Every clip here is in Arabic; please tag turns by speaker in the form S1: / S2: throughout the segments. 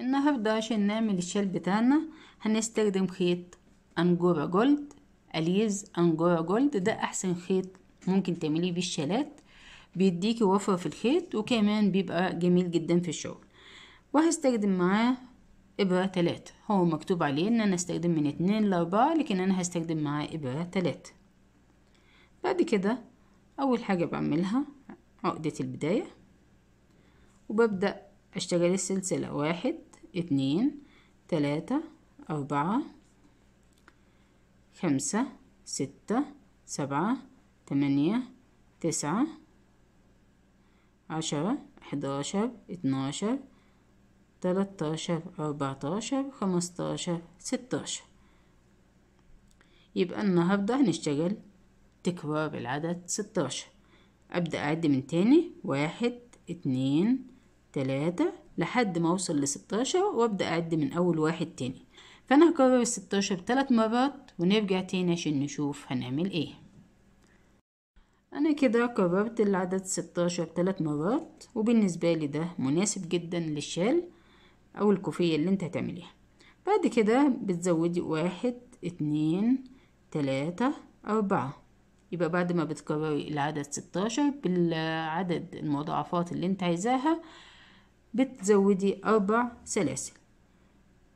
S1: النهاردة عشان نعمل الشال بتاعنا هنستخدم خيط أنجورا جولد أليز أنجورا جولد ده أحسن خيط ممكن تعمليه بالشالات بيديكي وفرة في الخيط وكمان بيبقى جميل جدا في الشغل وهستخدم معاه إبرة تلاتة هو مكتوب عليه إن أنا أستخدم من اتنين لأربعة لكن أنا هستخدم معاه إبرة تلاتة بعد كده أول حاجة بعملها عقدة البداية وببدأ أشتغل السلسلة واحد اتنين تلاتة أربعة خمسة ستة سبعة تمانية تسعة عشرة حداشر اتناشر تلاتاشر أربعتاشر خمستاشر ستاشر يبقى النهاردة هنشتغل تكرار العدد ستاشر أبدأ أعد من تاني واحد اتنين تلاتة لحد ما أوصل لستاشر وأبدأ أعد من أول واحد تاني فأنا هكرر الستاشر تلات مرات ونرجع تاني عشان نشوف هنعمل إيه أنا كده كررت العدد ستاشر تلات مرات وبالنسبة لي ده مناسب جدا للشال أو الكوفية اللي أنت هتعمليها بعد كده بتزودي واحد اتنين تلاتة أربعة يبقى بعد ما بتكرري العدد ستاشر بالعدد المضاعفات اللي انت عايزاها بتزودي أربع سلاسل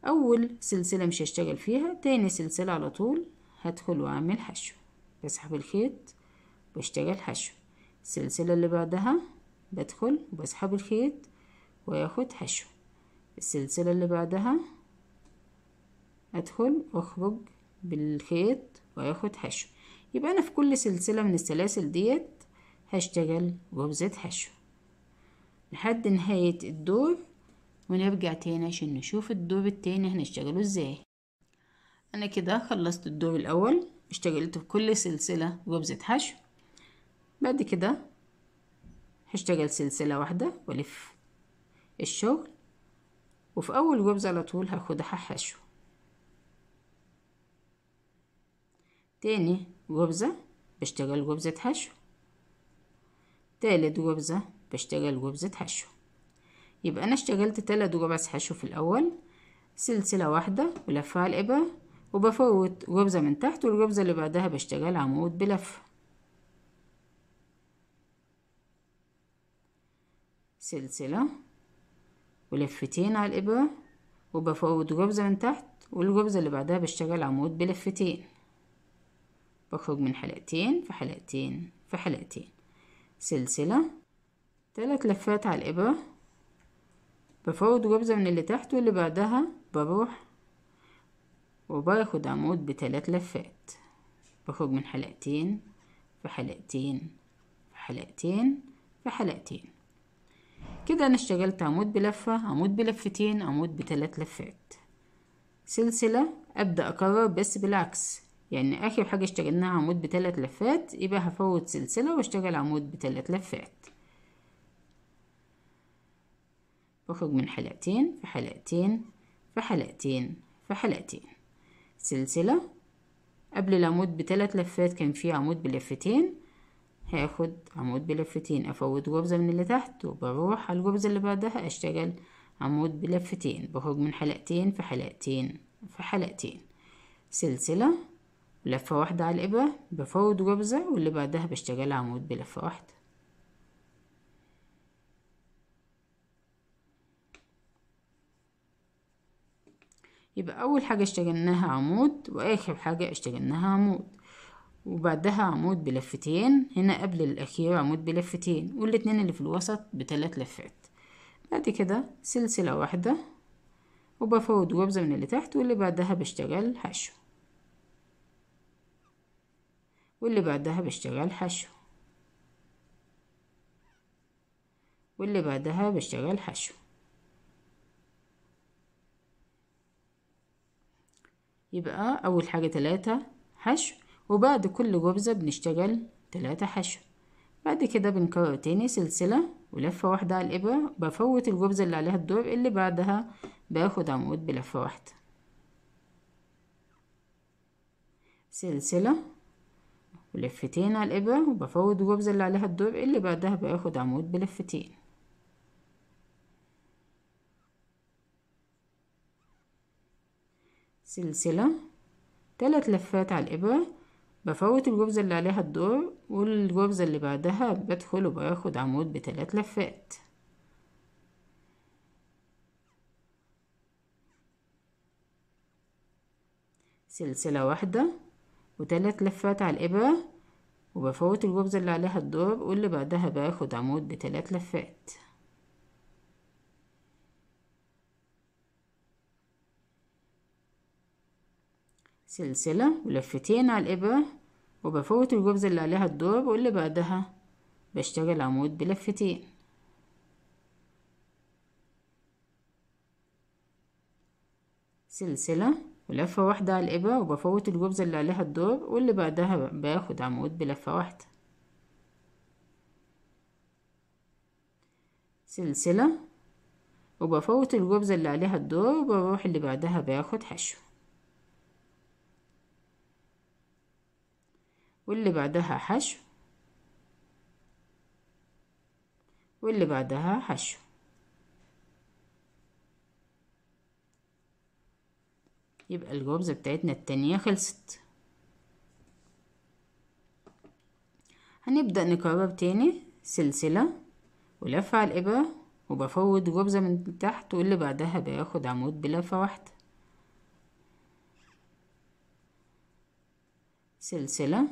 S1: أول سلسلة مش هشتغل فيها تاني سلسلة على طول هدخل وأعمل حشو بسحب الخيط واشتغل حشو السلسلة اللي بعدها بدخل وبسحب الخيط وياخد حشو السلسلة اللي بعدها أدخل وأخرج بالخيط وياخد حشو يبقى أنا في كل سلسلة من السلاسل ديت هشتغل غرزة حشو لحد نهاية الدور ونرجع تاني عشان نشوف الدور التاني هنشتغله ازاي انا كده خلصت الدور الاول اشتغلت في كل سلسلة ربزة حشو بعد كده هشتغل سلسلة واحدة والف الشغل وفي اول ربزة على طول هاخدها حشو تاني ربزة بشتغل ربزة حشو تالت ربزة بشتغل جبزة حشو يبقى أنا اشتغلت تلات جبز حشو في الأول سلسلة واحدة ولفها الإبرة وبفوت جبزة من تحت والجبزة اللي بعدها بشتغل عمود بلفة سلسلة ولفتين على الإبرة وبفوت جبزة من تحت والجبزة اللي بعدها بشتغل عمود بلفتين بخرج من حلقتين في حلقتين في حلقتين سلسلة تلات لفات على الإبرة بفرد ربزة من اللي تحت واللي بعدها بروح وباخد عمود بتلات لفات بخرج من حلقتين في حلقتين في حلقتين في حلقتين كده أنا اشتغلت عمود بلفة عمود بلفتين عمود بتلات لفات سلسلة أبدأ أكرر بس بالعكس يعني آخر حاجة اشتغلناها عمود بتلات لفات يبقى هفوت سلسلة واشتغل عمود بتلات لفات بخرج من حلقتين في حلقتين في حلقتين في حلقتين سلسلة قبل العمود بثلاث لفات كان في عمود بلفتين هاخد عمود بلفتين افوت غرزة من اللي تحت وبروح على الجبزة اللي بعدها اشتغل عمود بلفتين بخرج من حلقتين في حلقتين في حلقتين سلسلة لفة واحدة على الإبرة بفوت غرزة واللي بعدها بشتغل عمود بلفة واحدة يبقى أول حاجة اشتغلناها عمود وآخر حاجة اشتغلناها عمود وبعدها عمود بلفتين هنا قبل الأخير عمود بلفتين والاتنين اللي في الوسط بتلات لفات بعد كده سلسلة واحدة وبفوت وبزة من اللي تحت واللي بعدها بشتغل حشو واللي بعدها بشتغل حشو واللي بعدها بشتغل حشو يبقى أول حاجة تلاتة حشو وبعد كل جبزة بنشتغل تلاتة حشو بعد كده بنكرر تاني سلسلة ولفة واحدة على الإبرة بفوت الجبزة اللي عليها الدور اللي بعدها باخد عمود بلفة واحدة سلسلة ولفتين على الإبرة وبفوت الجبزة اللي عليها الدور اللي بعدها باخد عمود بلفتين سلسلة تلات لفات على الإبرة بفوت الجبزة اللي عليها الدور والجبزة اللي بعدها بدخل وباخد عمود بتلات لفات سلسلة واحدة وتلات لفات على الإبرة وبفوت الجبزة اللي عليها الدور واللي بعدها باخد عمود بتلات لفات سلسلة ولفتين على الإبرة وبفوت الجبز اللي عليها الدور واللي بعدها بشتغل عمود بلفتين سلسلة ولفة واحدة على الإبرة وبفوت الجبز اللي عليها الدور واللي بعدها باخد عمود بلفة واحدة سلسلة وبفوت الجبز اللي عليها الدور وبروح اللي بعدها باخد حشو واللي بعدها حشو واللي بعدها حشو يبقى الجوبزة بتاعتنا التانية خلصت هنبدأ نكرر تاني سلسلة ولف على الإبرة وبفوت جوبزة من تحت واللي بعدها باخد عمود بلفة واحدة سلسلة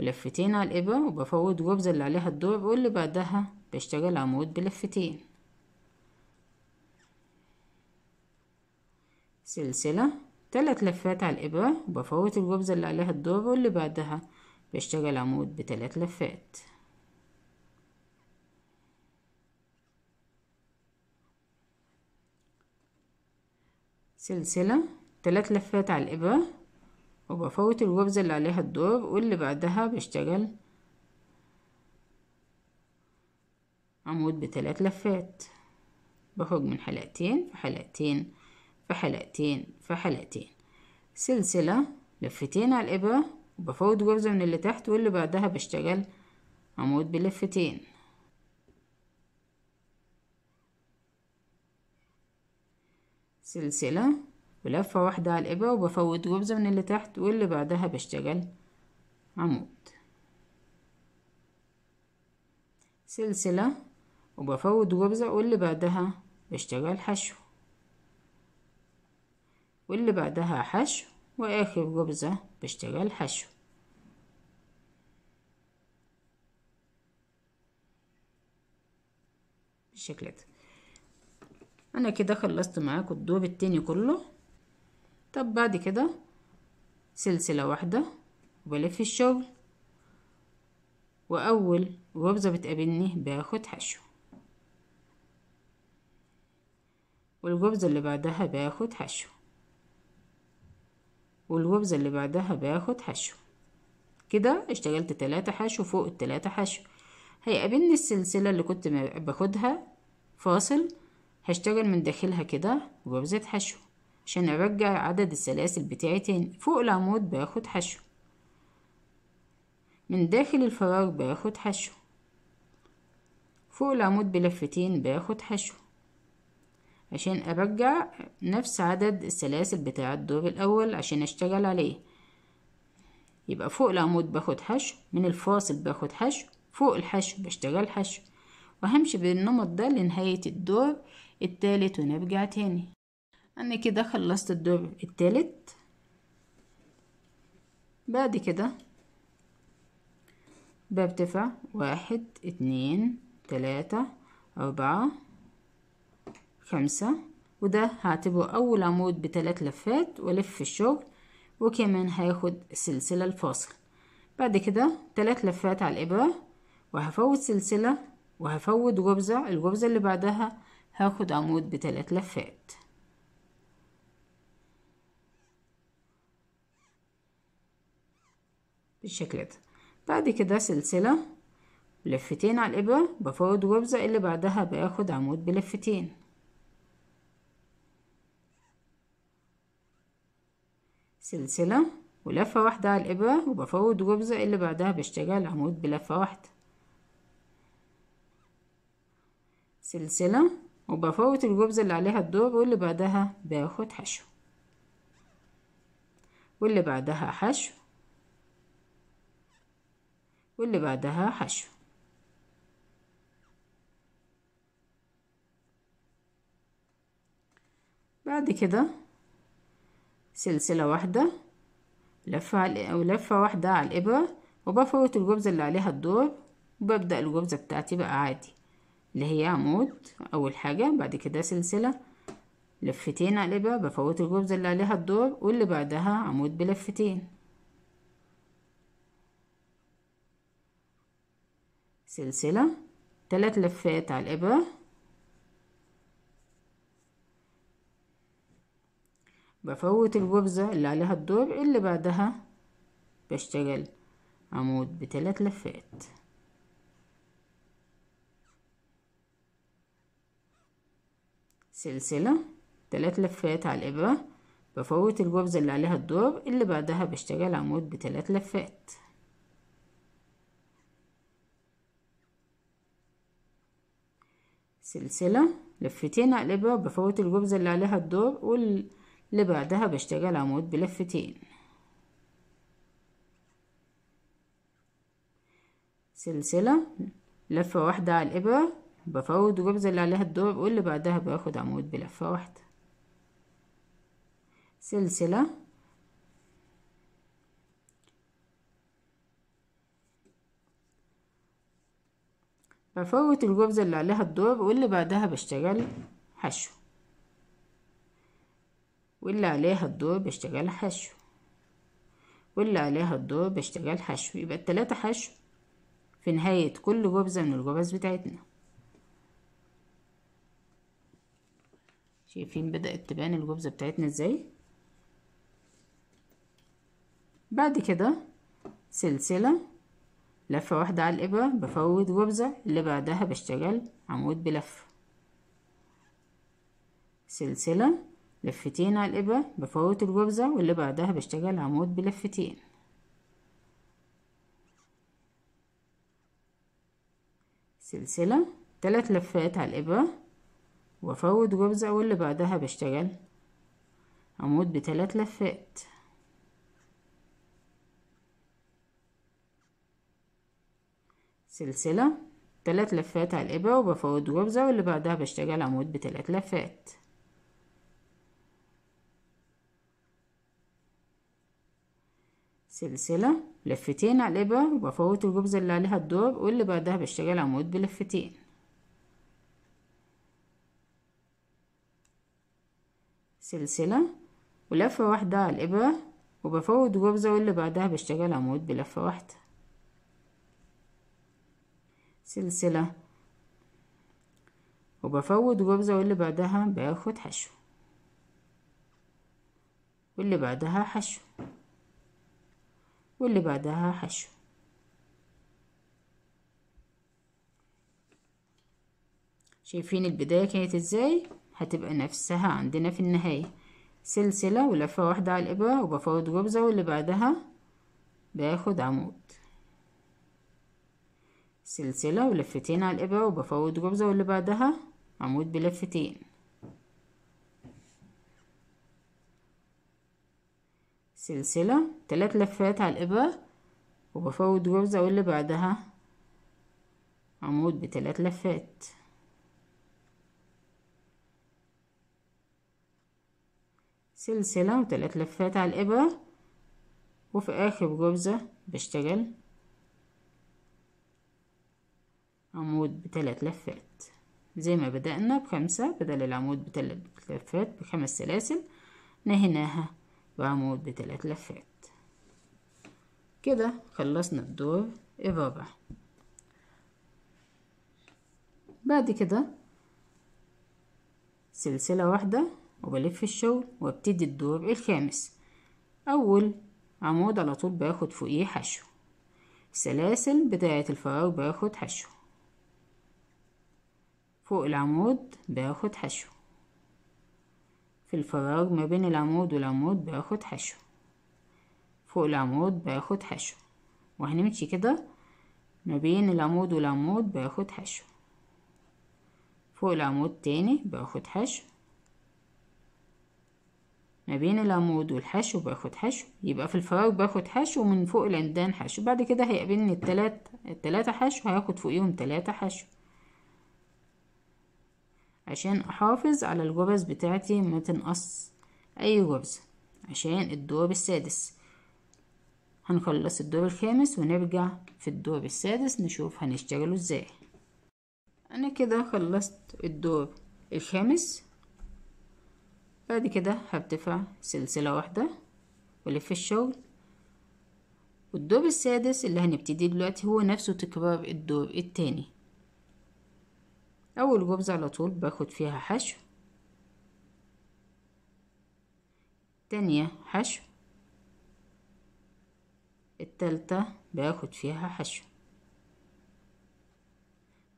S1: ولفتين على الإبر وبفوت الخبزة اللي عليها الدور واللي بعدها بشتغل عمود بلفتين سلسلة تلات لفات على الإبرة وبفوت الجبزة اللي عليها الدور واللي بعدها بشتغل عمود بتلات لفات سلسلة تلات لفات على الإبرة وبفوت الوبزة اللي عليها الدور واللي بعدها بشتغل عمود بثلاث لفات بخرج من حلقتين في حلقتين في حلقتين في حلقتين سلسلة لفتين على الإبرة وبفوت غرزة من اللي تحت واللي بعدها بشتغل عمود بلفتين سلسلة بلفة واحدة على الإبرة وبفوت جبزة من اللي تحت واللي بعدها بشتغل عمود سلسلة وبفوت جبزة واللي بعدها بشتغل حشو واللي بعدها حشو وآخر جبزة بشتغل حشو بالشكل ده أنا كده خلصت معاكم الدور التاني كله طب بعد كده سلسلة واحدة وبلف الشغل وأول غبزة بتقابلني باخد حشو والغبزة اللي بعدها باخد حشو والغبزة اللي بعدها باخد حشو كده اشتغلت تلاتة حشو فوق التلاتة حشو هيقابلني السلسلة اللي كنت باخدها فاصل هشتغل من داخلها كده غبزة حشو عشان ارجع عدد السلاسل بتاعي تاني فوق العمود باخد حشو من داخل الفراغ باخد حشو فوق العمود بلفتين باخد حشو عشان ارجع نفس عدد السلاسل بتاع الدور الاول عشان اشتغل عليه يبقى فوق العمود باخد حشو من الفاصل باخد حشو فوق الحشو بشتغل حشو وهمشي بالنمط ده لنهاية الدور التالت ونرجع تاني انا كده خلصت الدور التالت بعد كده برتفع واحد اتنين تلاتة أربعة خمسة وده هعتبره أول عمود بتلات لفات وألف الشغل وكمان هياخد السلسلة الفاصل بعد كده تلات لفات على الإبرة وهفوت سلسلة وهفوت غرزة الغرزة اللي بعدها هاخد عمود بتلات لفات بالشكل ده بعد كده سلسلة لفتين على الإبرة بفرد وبزق اللي بعدها باخد عمود بلفتين سلسلة ولفة واحدة على الإبرة وبفرد وبزق اللي بعدها بشتغل عمود بلفة واحدة سلسلة وبفوت الجبز اللي عليها الدور واللي بعدها باخد حشو واللي بعدها حشو واللي بعدها حشو بعد كده سلسلة واحدة لفة أو لفة واحدة على الإبرة وبفوت الجبزة اللي عليها الدور وببدأ الجبزة بتاعتي بقى عادي اللي هي عمود أول حاجة بعد كده سلسلة لفتين على الإبرة بفوت الجبزة اللي عليها الدور واللي بعدها عمود بلفتين سلسلة تلات لفات على الإبرة بفوت الغرزة اللي عليها الدور اللي بعدها بشتغل عمود بتلات لفات سلسلة تلات لفات على الإبرة بفوت الغرزة اللي عليها الدور اللي بعدها بشتغل عمود بتلات لفات سلسلة لفتين أقلبها بفوت الجبزة اللي عليها الدور واللي بعدها بشتغل عمود بلفتين سلسلة لفة واحدة على الإبرة بفوت الجبزة اللي عليها الدور واللي بعدها باخد عمود بلفة واحدة سلسلة بفوت الخبزة اللي عليها الدور واللي بعدها بشتغل حشو واللي عليها الدور بشتغل حشو واللي عليها الدور بشتغل حشو يبقى التلاتة حشو في نهاية كل خبزة من الخبز بتاعتنا شايفين بدأت تبان الخبزة بتاعتنا ازاي بعد كده سلسلة لفة واحدة على الإبرة بفوت غرزة اللي بعدها بشتغل عمود بلفة سلسلة لفتين على الإبرة بفوت الوبزة واللي بعدها بشتغل عمود بلفتين سلسلة تلات لفات على الإبرة وأفوت غرزة واللي بعدها بشتغل عمود بتلات لفات سلسلة ثلاث لفات على الإبرة وبفرد ربزة واللي بعدها بشتغل عمود بثلاث لفات سلسلة لفتين على الإبرة وبفوت الربزة اللي عليها الدور واللي بعدها بشتغل عمود بلفتين سلسلة ولفة واحدة على الإبرة وبفوت ربزة واللي بعدها بشتغل عمود بلفة واحدة سلسلة وبفوت جبزة واللي بعدها باخد حشو واللي بعدها حشو واللي بعدها حشو شايفين البداية كانت ازاي هتبقى نفسها عندنا في النهاية سلسلة ولفة واحدة على الإبرة وبفوت جبزة واللي بعدها باخد عمود سلسلة ولفتين على الإبرة وبفوت جبزة واللي بعدها عمود بلفتين سلسلة تلات لفات على الإبرة وبفوت جبزة واللي بعدها عمود بتلات لفات سلسلة وتلات لفات على الإبرة وفي آخر جبزة بشتغل عمود بثلاث لفات زي ما بدأنا بخمسة بدل العمود بثلاث لفات بخمس سلاسل نهيناها بعمود بثلاث لفات كده خلصنا الدور الرابع بعد كده سلسلة واحدة وبلف الشغل وابتدي الدور الخامس أول عمود على طول باخد فوقيه حشو السلاسل بتاعة الفراغ باخد حشو فوق العمود باخد حشو في الفراغ ما بين العمود والعمود باخد حشو فوق العمود باخد حشو وهنمشي كده ما بين العمود والعمود باخد حشو فوق العمود تاني باخد حشو ما بين العمود والحشو باخد حشو يبقى في الفراغ باخد حشو ومن فوق العمدان حشو بعد كده هيقابلني التلات التلاتة حشو هياخد فوقيهم تلاتة حشو عشان أحافظ على الجوبز بتاعتي ما تنقص أي جوبز عشان الدوب السادس هنخلص الدور الخامس ونرجع في الدور السادس نشوف هنشتغله ازاي انا كده خلصت الدور الخامس بعد كده هرتفع سلسلة واحدة والف الشغل والدور السادس اللي هنبتدي دلوقتي هو نفسه تكرار الدور التاني اول جبزه على طول باخد فيها حشو التانية حشو التالتة باخد فيها حشو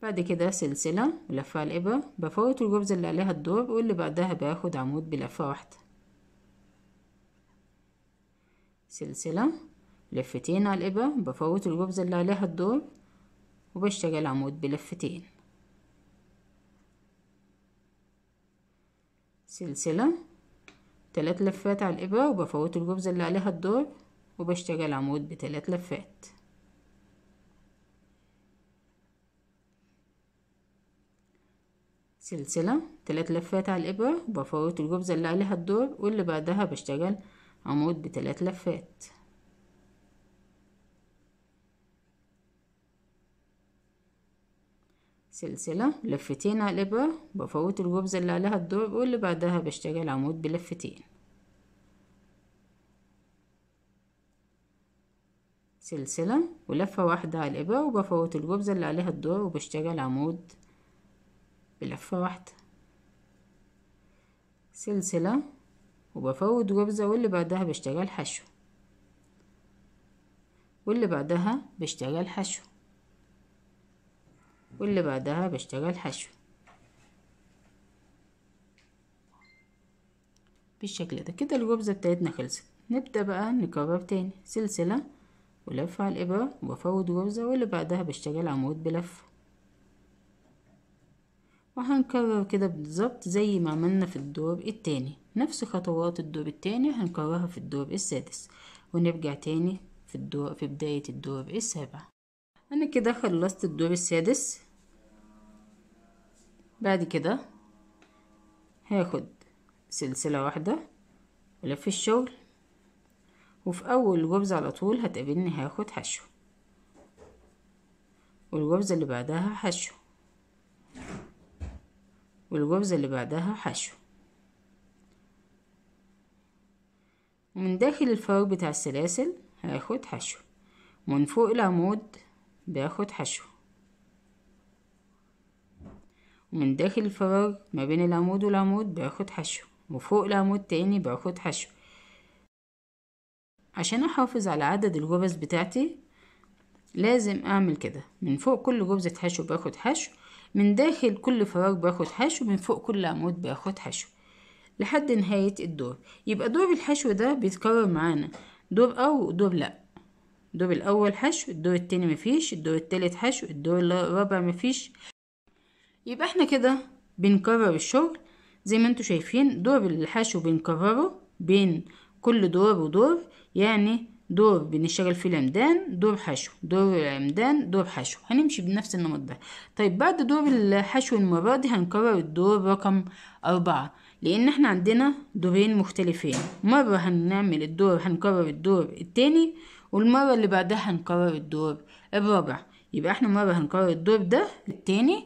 S1: بعد كده سلسلة بلفها الإبرة بفوت الجبز اللي عليها الدور واللي بعدها باخد عمود بلفة واحدة سلسلة لفتين على الإبرة بفوت الجبز اللي عليها الدور وبشتغل عمود بلفتين سلسلة تلات لفات على الإبرة وبفوت الخبزة اللي عليها الدور وبشتغل عمود بتلات لفات سلسلة تلات لفات على الإبرة وبفوت الخبزة اللي عليها الدور واللي بعدها بشتغل عمود بتلات لفات سلسلة لفتين على الإبرة بفوت الجبز اللي عليها الدور واللي بعدها بشتغل عمود بلفتين سلسلة ولفة واحدة على الإبرة وبفوت الجبز اللي عليها الدور وبشتغل عمود بلفة واحدة سلسلة وبفوت جبزة واللي بعدها بشتغل حشو واللي بعدها بشتغل حشو واللي بعدها بشتغل حشو بالشكل ده كده الخبزة بتاعتنا خلصت نبدأ بقى نكرر تاني سلسلة ولف على الإبرة وبفوت غبزة واللي بعدها بشتغل عمود بلفة وهنكرر كده بالظبط زي ما عملنا في الدور التاني نفس خطوات الدور التاني هنكررها في الدور السادس ونرجع تاني في الدور في بداية الدور السابع أنا كده خلصت الدور السادس بعد كده هاخد سلسلة واحدة ولف الشغل وفي أول جبز على طول هتقابلني هاخد حشو والجبزة اللي بعدها حشو والجبزة اللي بعدها حشو ومن داخل الفوق بتاع السلاسل هاخد حشو من فوق العمود باخد حشو من داخل الفراغ ما بين العمود والعمود باخد حشو وفوق العمود تاني باخد حشو عشان احافظ على عدد الجبس بتاعتي لازم اعمل كده من فوق كل جبزة حشو باخد حشو من داخل كل فراغ باخد حشو من فوق كل عمود باخد حشو لحد نهاية الدور يبقى دور الحشو ده بيتكرر معانا دور او دور لا الدور الاول حشو الدور التاني مفيش الدور التالت حشو الدور الرابع مفيش يبقى احنا كده بنكرر الشغل زي ما انتوا شايفين دور الحشو بنكرره بين كل دور ودور يعني دور بنشتغل فيه العمدان دور حشو دور العمدان دور حشو هنمشي بنفس النمط ده طيب بعد دور الحشو المرة دي هنكرر الدور رقم أربعة لأن احنا عندنا دورين مختلفين مرة هنعمل الدور هنكرر الدور التاني والمرة اللي بعدها هنكرر الدور الرابع يبقى احنا مرة هنكرر الدور ده التاني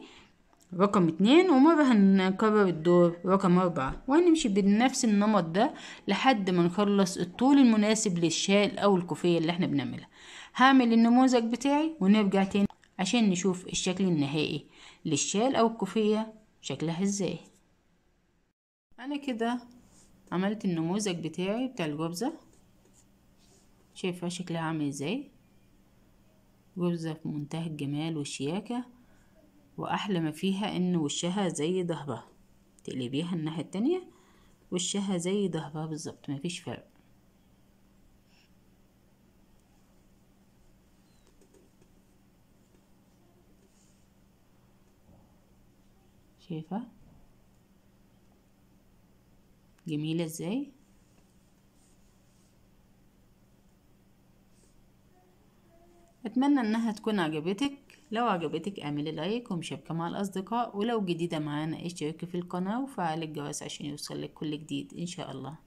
S1: رقم اتنين ومرة هنكرر الدور رقم أربعة وهنمشي بنفس النمط ده لحد ما نخلص الطول المناسب للشال أو الكوفية اللي احنا بنعملها هعمل النموذج بتاعي ونرجع تاني عشان نشوف الشكل النهائي للشال أو الكوفية شكلها ازاي أنا كده عملت النموذج بتاعي بتاع الجبزة شايفة شكلها عامل ازاي جبزة في منتهى الجمال والشياكة وأحلى ما فيها إن وشها زي ضهرها تقلبيها الناحية التانية وشها زي ضهرها بالظبط مفيش فرق شايفة جميلة ازاي اتمنى انها تكون عجبتك لو عجبتك اعملي لايك ومشاركة مع الأصدقاء ولو جديدة معانا اشتركي في القناة وفعل الجرس عشان يوصلك كل جديد إن شاء الله